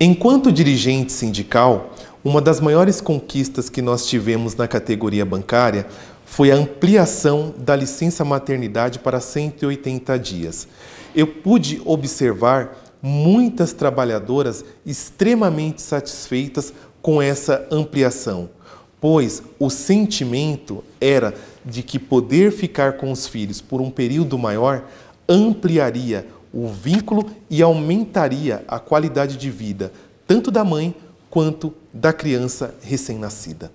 Enquanto dirigente sindical, uma das maiores conquistas que nós tivemos na categoria bancária foi a ampliação da licença maternidade para 180 dias. Eu pude observar muitas trabalhadoras extremamente satisfeitas com essa ampliação, pois o sentimento era de que poder ficar com os filhos por um período maior ampliaria o vínculo e aumentaria a qualidade de vida tanto da mãe quanto da criança recém-nascida.